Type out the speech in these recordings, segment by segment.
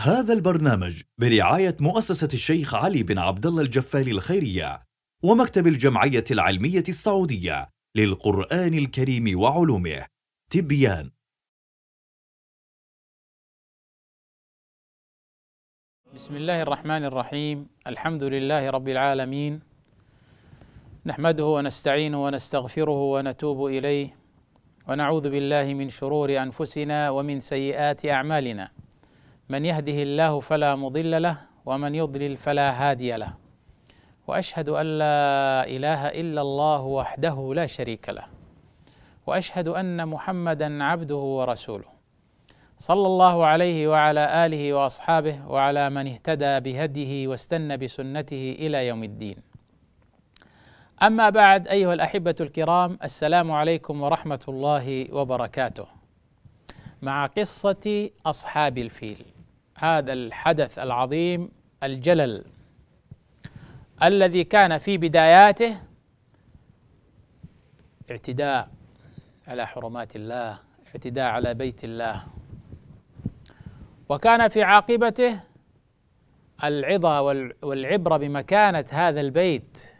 هذا البرنامج برعاية مؤسسة الشيخ علي بن عبد الله الجفالي الخيرية ومكتب الجمعية العلمية السعودية للقرآن الكريم وعلومه تبيان بسم الله الرحمن الرحيم الحمد لله رب العالمين نحمده ونستعينه ونستغفره ونتوب إليه ونعوذ بالله من شرور أنفسنا ومن سيئات أعمالنا من يهده الله فلا مضل له ومن يضلل فلا هادي له واشهد ان لا اله الا الله وحده لا شريك له واشهد ان محمدا عبده ورسوله صلى الله عليه وعلى اله واصحابه وعلى من اهتدى بهديه واستنى بسنته الى يوم الدين اما بعد ايها الاحبه الكرام السلام عليكم ورحمه الله وبركاته مع قصه اصحاب الفيل هذا الحدث العظيم الجلل الذي كان في بداياته اعتداء على حرمات الله اعتداء على بيت الله وكان في عاقبته العظة والعبرة بمكانة هذا البيت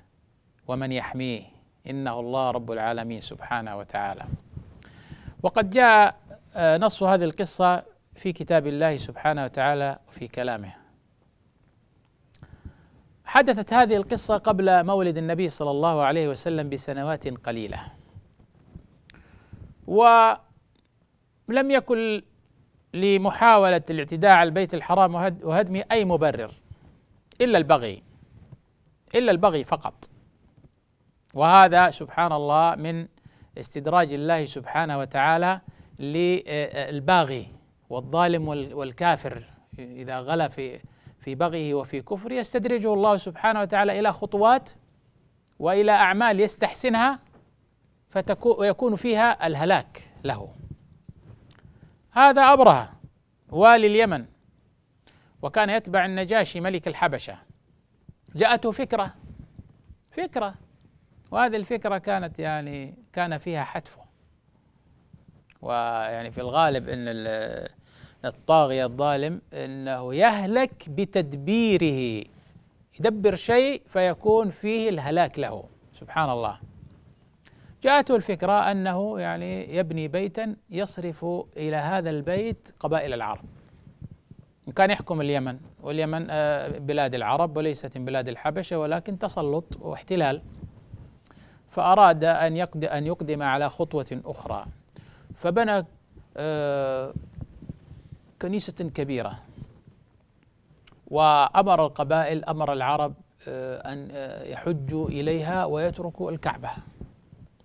ومن يحميه إنه الله رب العالمين سبحانه وتعالى وقد جاء آه، نص هذه القصة في كتاب الله سبحانه وتعالى وفي كلامه حدثت هذه القصة قبل مولد النبي صلى الله عليه وسلم بسنوات قليلة ولم يكن لمحاولة الاعتداء على البيت الحرام وهدمه أي مبرر إلا البغي إلا البغي فقط وهذا سبحان الله من استدراج الله سبحانه وتعالى للباغي والظالم والكافر إذا غلا في في بغيه وفي كفره يستدرجه الله سبحانه وتعالى إلى خطوات وإلى أعمال يستحسنها ويكون فيها الهلاك له هذا أبرهة والي اليمن وكان يتبع النجاشي ملك الحبشة جاءته فكرة فكرة وهذه الفكرة كانت يعني كان فيها حتفه ويعني في الغالب أن الطاغية الظالم أنه يهلك بتدبيره يدبر شيء فيكون فيه الهلاك له سبحان الله جاءته الفكرة أنه يعني يبني بيتا يصرف إلى هذا البيت قبائل العرب كان يحكم اليمن واليمن آه، بلاد العرب وليست من بلاد الحبشة ولكن تسلط واحتلال فأراد أن يقدم على خطوة أخرى فبنى آه، كنيسة كبيرة وأمر القبائل أمر العرب آه، أن آه، يحجوا إليها ويتركوا الكعبة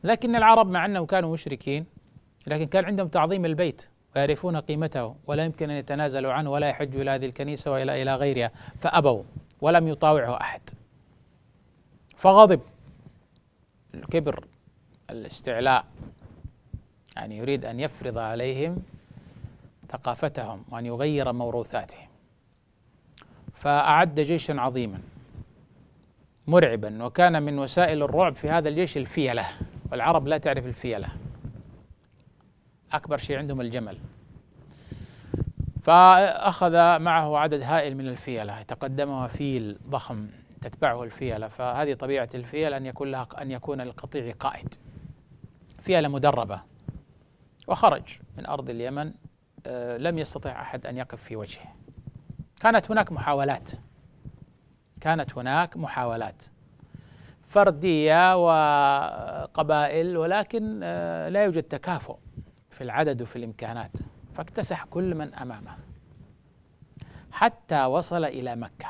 لكن العرب مع أنهم كانوا مشركين لكن كان عندهم تعظيم البيت ويعرفون قيمته ولا يمكن أن يتنازلوا عنه ولا يحجوا إلى هذه الكنيسة وإلى إلى غيرها فأبوا ولم يطاوعه أحد فغضب الكبر الاستعلاء يعني يريد أن يفرض عليهم ثقافتهم وأن يغير موروثاتهم فأعد جيشا عظيما مرعبا وكان من وسائل الرعب في هذا الجيش الفيلة والعرب لا تعرف الفيلة أكبر شيء عندهم الجمل فأخذ معه عدد هائل من الفيلة تقدمها فيل ضخم تتبعه الفيلة فهذه طبيعة الفيل أن يكون لها أن يكون للقطيع قائد فيلة مدربة وخرج من أرض اليمن آه، لم يستطع احد ان يقف في وجهه. كانت هناك محاولات. كانت هناك محاولات فرديه وقبائل ولكن آه، لا يوجد تكافؤ في العدد وفي الامكانات فاكتسح كل من امامه. حتى وصل الى مكه.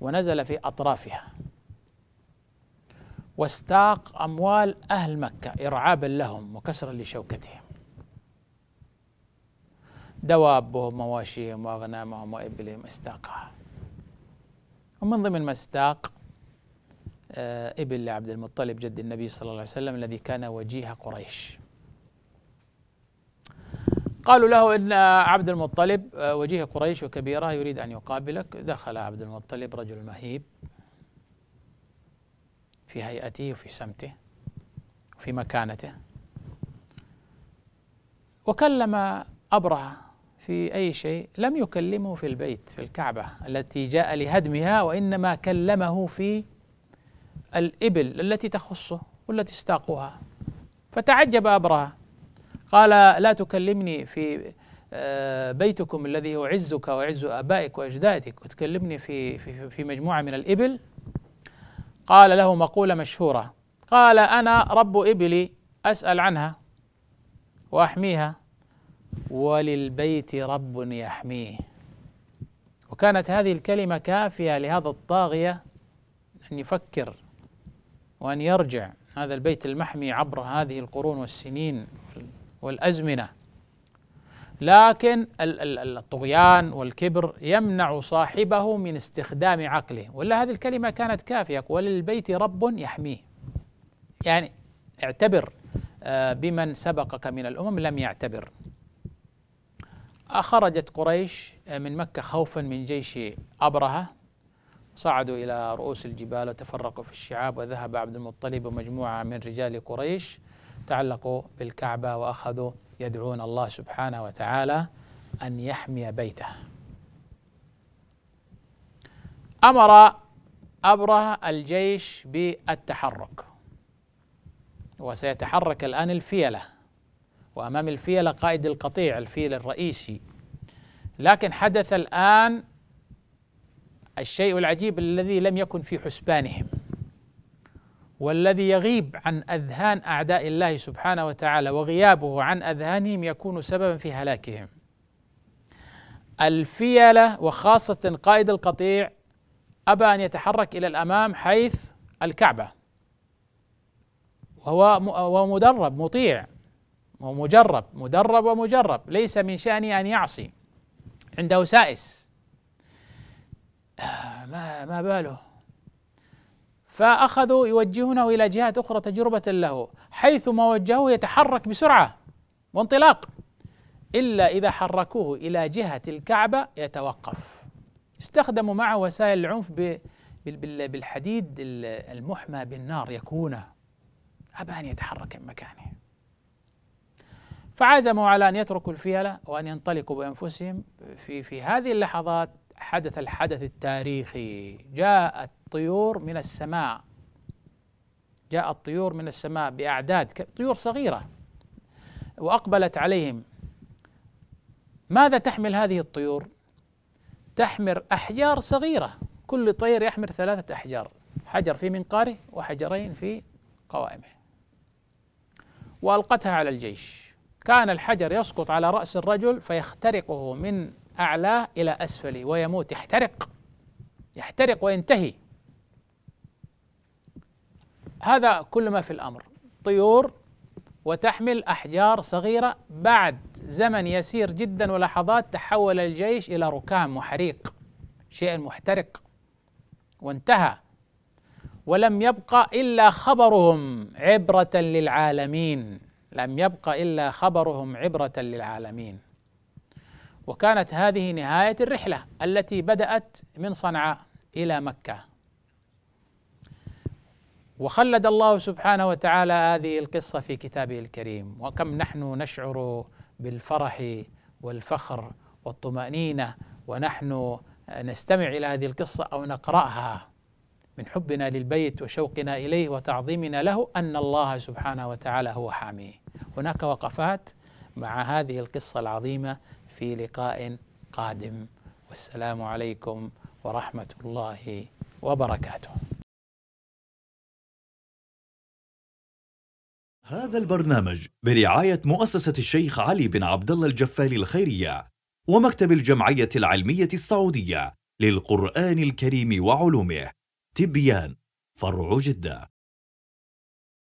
ونزل في اطرافها. واستاق اموال اهل مكه ارعابا لهم وكسرا لشوكتهم. دوابهم مواشيهم وأغنامهم وإبلهم استاقها ومن ضمن ما استاق آه، إبل لعبد المطلب جد النبي صلى الله عليه وسلم الذي كان وجيه قريش قالوا له إن عبد المطلب آه، وجيه قريش وكبيرة يريد أن يقابلك دخل عبد المطلب رجل مهيب في هيئته وفي سمته وفي مكانته وكلم أبرهة في أي شيء لم يكلمه في البيت في الكعبة التي جاء لهدمها وإنما كلمه في الإبل التي تخصه والتي استاقوها فتعجب أبرهة قال لا تكلمني في آه، بيتكم الذي هو عزك وعز ابائك واجدادك وتكلمني في في في مجموعه من الابل قال له مقوله مشهوره قال انا رب ابلي اسال عنها واحميها وللبيت رب يحميه وكانت هذه الكلمة كافية لهذا الطاغية أن يفكر وأن يرجع هذا البيت المحمي عبر هذه القرون والسنين والأزمنة لكن الطغيان والكبر يمنع صاحبه من استخدام عقله ولا هذه الكلمة كانت كافية وللبيت رب يحميه يعني اعتبر آه، بمن سبقك من الأمم لم يعتبر خرجت قريش آه، من مكة خوفا من جيش أبرهة صعدوا إلى رؤوس الجبال وتفرقوا في الشعاب وذهب عبد المطلب ومجموعة من رجال قريش تعلقوا بالكعبة وأخذوا يدعون الله سبحانه وتعالى أن يحمي بيته أمر أبره الجيش بالتحرك وسيتحرك الآن الفيلة وأمام الفيلة قائد القطيع الفيل الرئيسي لكن حدث الآن الشيء العجيب الذي لم يكن في حسبانهم والذي يغيب عن أذهان أعداء الله سبحانه وتعالى وغيابه عن أذهانهم يكون سببا في هلاكهم الفيلة وخاصة قائد القطيع أبى أن يتحرك إلى الأمام حيث الكعبة وهو مدرب مطيع هو مجرب مدرب ومجرب ليس من شأنه أن يعصي عنده سائس آه، ما ما باله فأخذوا يوجهونه إلى جهات أخرى تجربة له حيث ما وجهوه يتحرك بسرعة وانطلاق إلا إذا حركوه إلى جهة الكعبة يتوقف استخدموا معه وسائل العنف بالحديد المحمى بالنار يكونه أبى أن يتحرك من مكانه فعزموا على أن يتركوا الفيلة وأن ينطلقوا بأنفسهم في في هذه اللحظات حدث الحدث التاريخي جاءت طيور من السماء جاءت طيور من السماء بأعداد طيور صغيرة وأقبلت عليهم ماذا تحمل هذه الطيور؟ تحمل أحجار صغيرة كل طير يحمل ثلاثة أحجار حجر في منقاره وحجرين في قوائمه وألقتها على الجيش كان الحجر يسقط على رأس الرجل فيخترقه من أعلاه إلى أسفله ويموت يحترق يحترق وينتهي هذا كل ما في الأمر طيور وتحمل أحجار صغيرة بعد زمن يسير جدا ولحظات تحول الجيش إلى ركام وحريق شيء محترق وانتهى ولم يبقى إلا خبرهم عبرة للعالمين لم يبق إلا خبرهم عبرة للعالمين وكانت هذه نهاية الرحلة التي بدأت من صنعاء إلى مكة وخلد الله سبحانه وتعالى هذه القصة في كتابه الكريم وكم نحن نشعر بالفرح والفخر والطمأنينة ونحن نستمع إلى هذه القصة أو نقرأها من حبنا للبيت وشوقنا إليه وتعظيمنا له أن الله سبحانه وتعالى هو حاميه هناك وقفات مع هذه القصة العظيمة في لقاء قادم والسلام عليكم ورحمة الله وبركاته هذا البرنامج برعاية مؤسسة الشيخ علي بن عبد الله الجفالي الخيرية ومكتب الجمعية العلمية السعودية للقرآن الكريم وعلومه تبيان فرع جدة